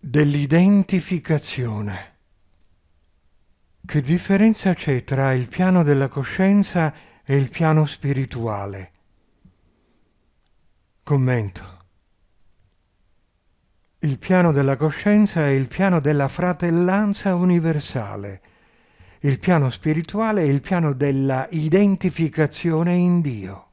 dell'identificazione. Che differenza c'è tra il piano della coscienza e il piano spirituale? Commento. Il piano della coscienza è il piano della fratellanza universale, il piano spirituale è il piano della identificazione in Dio.